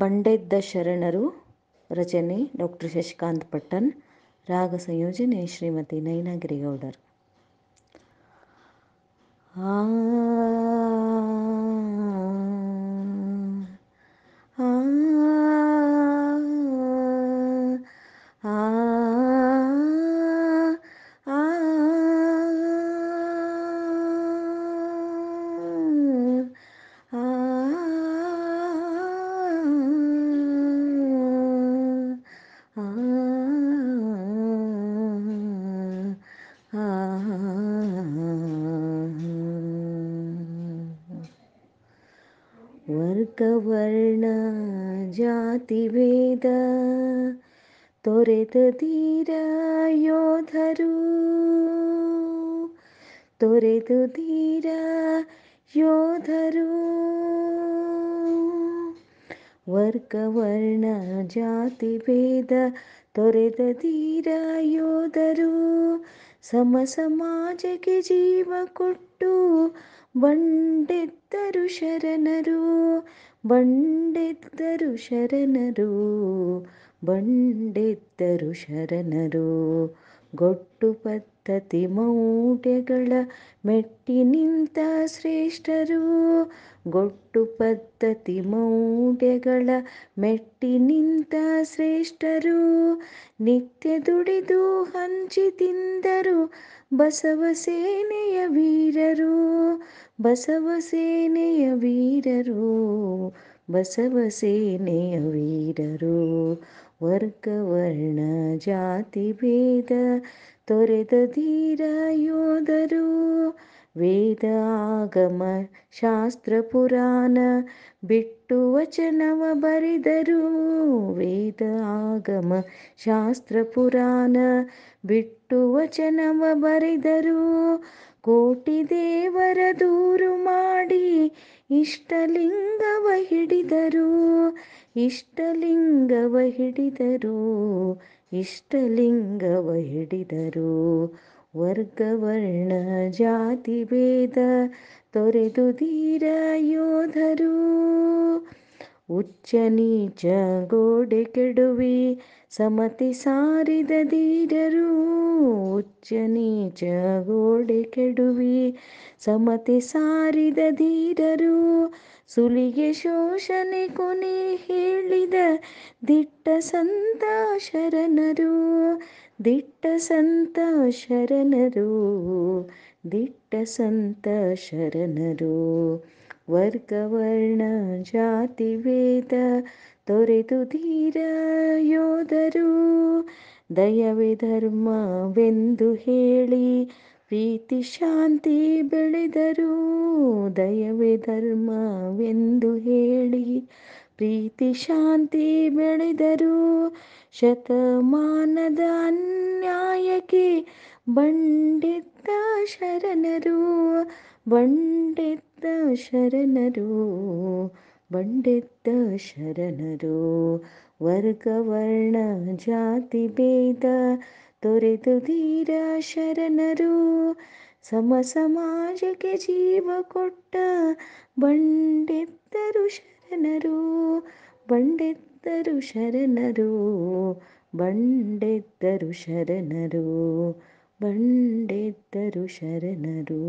ಬಂಡೆದ್ದ ಶರಣರು ರಚನೆ ಡಾಕ್ಟರ್ ಶಶಿಕಾಂತ್ ಪಟ್ಟನ್ ರಾಗ ಸಂಯೋಜನೆ ಶ್ರೀಮತಿ ನಯನಗಿರಿಗೌಡರ್ ಆ ವರ್ಗವರ್ಣ ಜಾತಿಭೇದ ತೊರೆದ ದೀರ ಯೋಧರು ತೊರೆದು ದೀರ ಯೋಧರು ವರ್ಗವರ್ಣ ಜಾತಿ ಭೇದ ತೊರೆದ ದೀರ ಯೋಧರು ಸಮ ಸಮಾಜಕ್ಕೆ ಜೀವ ಕೊಟ್ಟು ಬಂಡೆದ್ದರು ಶರಣರು ಬಂಡೆದ್ದರು ಶರಣರು ಬಂಡೆದ್ದರು ಶರಣರು ಗೊಟ್ಟು ಪದ್ಧತಿ ಮೌಢ್ಯಗಳ ಮೆಟ್ಟಿ ನಿಂತ ಶ್ರೇಷ್ಠರು ಗೊಟ್ಟು ಪದ್ಧತಿ ಮೌಢ್ಯಗಳ ಮೆಟ್ಟಿ ನಿಂತ ಶ್ರೇಷ್ಠರು ನಿತ್ಯ ದುಡಿದು ಹಂಚಿ ತಿಂದರು ಬಸವಸೇನೆಯ ವೀರರು ಬಸವಸೇನೆಯ ವೀರರು ಬಸವಸೇನೆಯ ವೀರರು ವರ್ಗವರ್ಣ ಜಾತಿ ಭೇದ ತೊರೆದ ಧೀರ ಯೋಧರು ವೇದ ಆಗಮ ಶಾಸ್ತ್ರ ಪುರಾಣ ಬಿಟ್ಟು ವಚನವ ಬರೆದರು ವೇದ ಆಗಮ ಶಾಸ್ತ್ರ ಪುರಾಣ ಬಿಟ್ಟು ವಚನವ ಬರೆದರು ಕೋಟಿ ದೇವರ ದೂರು ಮಾಡಿ ಇಷ್ಟಲಿಂಗವ ಹಿಡಿದರು ಇಷ್ಟಲಿಂಗವ ಹಿಡಿದರು ಇಷ್ಟಲಿಂಗವ ಹಿಡಿದರು ವರ್ಣ ಜಾತಿ ಭೇದ ತೊರೆದು ಧೀರ ಯೋಧರು ಉಚ್ಚ ನೀಚ ಗೋಡೆ ಕೆಡುವಿ ಸಮತಿ ಸಾರಿದ ಧೀರರು ಉಚ್ಚ ನೀಚ ಗೋಡೆ ಕೆಡುವಿ ಸಮತಿ ಸಾರಿದ ಧೀರರು ಸುಲಿಗೆ ಶೋಷಣೆ ಕೊನೆ ಹೇಳಿದ ದಿಟ್ಟ ಸಂತ ಶರಣರು ದಿಟ್ಟ ಸಂತ ಶರಣರು ದಿಟ್ಟ ಸಂತ ಶರಣರು ವರ್ಗವರ್ಣ ಜಾತಿ ವೇದ ತೊರೆದು ಧೀರ ಯೋಧರು ದಯವೇ ಧರ್ಮವೆಂದು ಹೇಳಿ ಪ್ರೀತಿ ಶಾಂತಿ ಬೆಳೆದರು ದಯವೇ ಧರ್ಮವೆಂದು ಹೇಳಿ ಪ್ರೀತಿ ಶಾಂತಿ ಬೆಳೆದರು ಶತಮಾನದ ಅನ್ಯಾಯಕ್ಕೆ ಬಂಡೆತ್ತ ಶರಣರು ಬಂಡಿತ್ತ ಶರಣರು ಬಂಡಿತ್ತ ಶರಣರು ವರ್ಗವರ್ಣ ಜಾತಿ ಭೇದ ತೊರೆದು ಧೀರ ಶರಣರು ಸಮ ಸಮಾಜಕ್ಕೆ ಜೀವ ಕೊಟ್ಟ ಬಂಡೆತ್ತರು ಶರಣ ಶರಣರು ಬಂಡೆದ್ದರು ಶರಣರು ಬಂಡೆತ್ತರು ಶರಣರು ಬಂಡೆದ್ದರು ಶರಣರು